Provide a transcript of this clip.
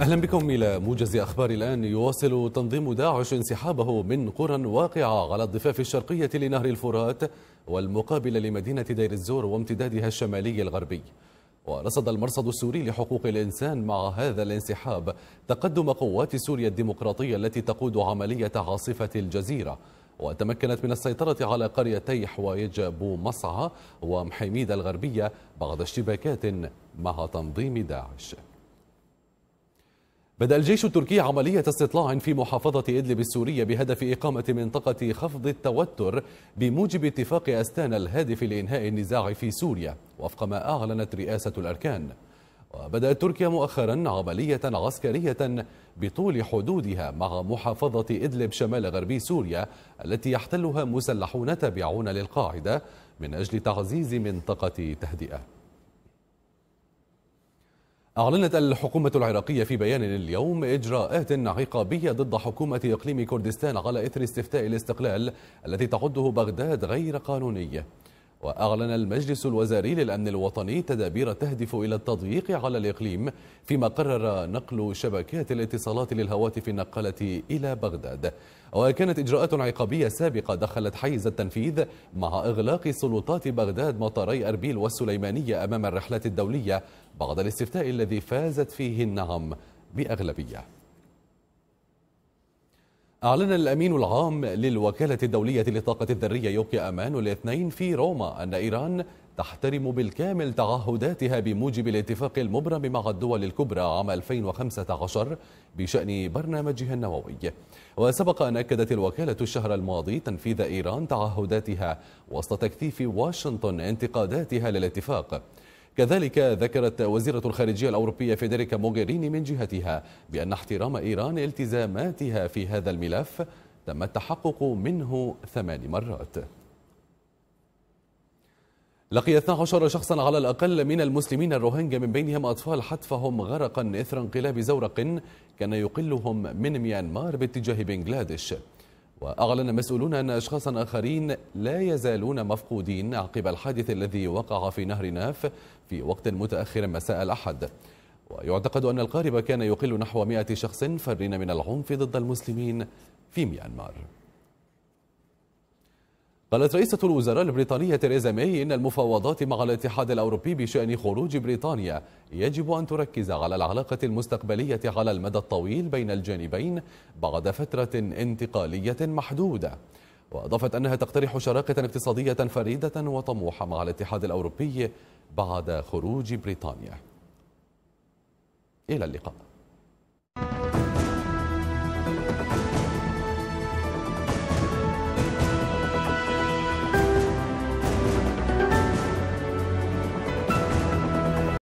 أهلا بكم إلى موجز أخبار الآن يواصل تنظيم داعش انسحابه من قرى واقعة على الضفاف الشرقية لنهر الفرات والمقابلة لمدينة دير الزور وامتدادها الشمالي الغربي ورصد المرصد السوري لحقوق الإنسان مع هذا الانسحاب تقدم قوات سوريا الديمقراطية التي تقود عملية عاصفة الجزيرة وتمكنت من السيطرة على قريتي حوايج بو مصعى ومحيميد الغربية بعد اشتباكات مع تنظيم داعش بدأ الجيش التركي عملية استطلاع في محافظة إدلب السورية بهدف إقامة منطقة خفض التوتر بموجب اتفاق أستانا الهادف لإنهاء النزاع في سوريا وفق ما أعلنت رئاسة الأركان وبدأت تركيا مؤخرا عملية عسكرية بطول حدودها مع محافظة إدلب شمال غربي سوريا التي يحتلها مسلحون تابعون للقاعدة من أجل تعزيز منطقة تهدئة أعلنت الحكومة العراقية في بيان اليوم إجراءات عقابية ضد حكومة إقليم كردستان على إثر استفتاء الاستقلال الذي تعده بغداد غير قانوني وأعلن المجلس الوزاري للأمن الوطني تدابير تهدف إلى التضييق على الإقليم فيما قرر نقل شبكات الاتصالات للهواتف النقالة إلى بغداد وكانت إجراءات عقابية سابقة دخلت حيز التنفيذ مع إغلاق سلطات بغداد مطاري أربيل والسليمانية أمام الرحلات الدولية بعد الاستفتاء الذي فازت فيه النعم بأغلبية أعلن الأمين العام للوكالة الدولية للطاقة الذرية يوكي أمان الاثنين في روما أن إيران تحترم بالكامل تعهداتها بموجب الاتفاق المبرم مع الدول الكبرى عام 2015 بشأن برنامجها النووي وسبق أن أكدت الوكالة الشهر الماضي تنفيذ إيران تعهداتها وسط تكثيف واشنطن انتقاداتها للاتفاق كذلك ذكرت وزيرة الخارجية الأوروبية فيدريكا موغيريني من جهتها بأن احترام إيران التزاماتها في هذا الملف تم التحقق منه ثمان مرات لقي 12 شخصا على الأقل من المسلمين الروهينجا من بينهم أطفال حتفهم غرقا إثر انقلاب زورق كان يقلهم من ميانمار باتجاه بنغلاديش وأعلن مسؤولون أن أشخاصا آخرين لا يزالون مفقودين عقب الحادث الذي وقع في نهر ناف في وقت متأخر مساء الأحد ويعتقد أن القارب كان يقل نحو مئة شخص فرين من العنف ضد المسلمين في ميانمار قالت رئيسة الوزراء البريطانية تيريزا ماي إن المفاوضات مع الاتحاد الأوروبي بشأن خروج بريطانيا يجب أن تركز على العلاقة المستقبلية على المدى الطويل بين الجانبين بعد فترة انتقالية محدودة وأضافت أنها تقترح شراكة اقتصادية فريدة وطموحة مع الاتحاد الأوروبي بعد خروج بريطانيا إلى اللقاء